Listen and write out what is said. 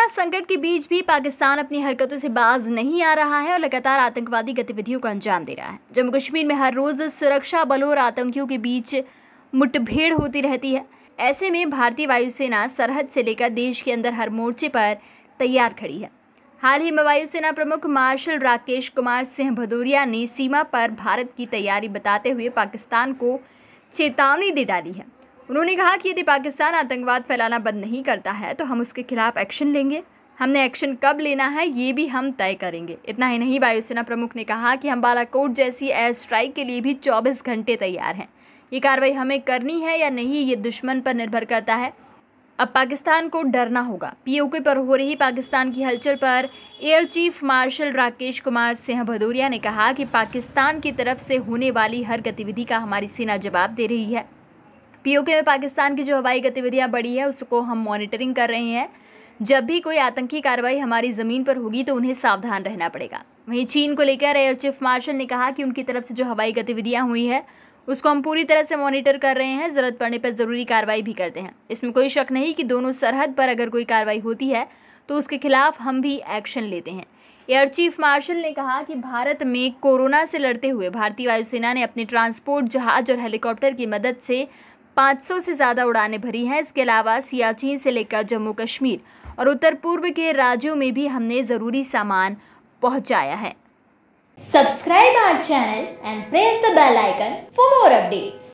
corona संकट के बीच भी पाकिस्तान अपनी हरकतों से बाज नहीं आ रहा है और लगातार आतंकवादी गतिविधियों को अंजाम दे रहा है जम्मू कश्मीर में हर रोज सुरक्षा बलों और आतंकियों के बीच मुठभेड़ होती रहती है ऐसे में भारतीय वायुसेना सरहद से लेकर देश के अंदर हर मोर्चे पर तैयार खड़ी है हाल ही में वायुसेना प्रमुख मार्शल राकेश कुमार सिंह भदौरिया ने सीमा पर भारत की तैयारी बताते हुए पाकिस्तान को चेतावनी दे डाली है उन्होंने कहा कि यदि पाकिस्तान आतंकवाद फैलाना बंद नहीं करता है तो हम उसके खिलाफ एक्शन लेंगे हमने एक्शन कब लेना है ये भी हम तय करेंगे इतना ही नहीं वायुसेना प्रमुख ने कहा कि हम बालाकोट जैसी एयर स्ट्राइक के लिए भी 24 घंटे तैयार हैं ये कार्रवाई हमें करनी है या नहीं ये दुश्मन पर निर्भर करता है अब पाकिस्तान को डरना होगा पीओके पर हो रही पाकिस्तान की हलचल पर air chief marshal Rakesh Kumar Singh Bhadauria ने कहा कि पाकिस्तान की तरफ से होने वाली हर गतिविधि का हमारी सेना जवाब दे रही है पीओके में पाकिस्तान की जो हवाई गतिविधियां बढ़ी है उसको हम मॉनिटरिंग कर रहे हैं जब भी कोई आतंकी कार्रवाई हमारी ज़मीन पर होगी तो उन्हें सावधान रहना पड़ेगा वहीं चीन को लेकर एयर चीफ मार्शल ने कहा कि उनकी तरफ से जो हवाई गतिविधियाँ हुई है उसको हम पूरी तरह से मॉनिटर कर रहे हैं ज़रूरत पड़ने पर ज़रूरी कार्रवाई भी करते हैं इसमें कोई शक नहीं कि दोनों सरहद पर अगर कोई कार्रवाई होती है तो उसके खिलाफ हम भी एक्शन लेते हैं एयर चीफ मार्शल ने कहा कि भारत में कोरोना से लड़ते हुए भारतीय वायुसेना ने अपने ट्रांसपोर्ट जहाज और हेलीकॉप्टर की मदद से 500 से ज़्यादा उड़ानें भरी हैं इसके अलावा सियाचिन से लेकर जम्मू कश्मीर और उत्तर पूर्व के राज्यों में भी हमने ज़रूरी सामान पहुंचाया है subscribe our channel and press the bell icon for more updates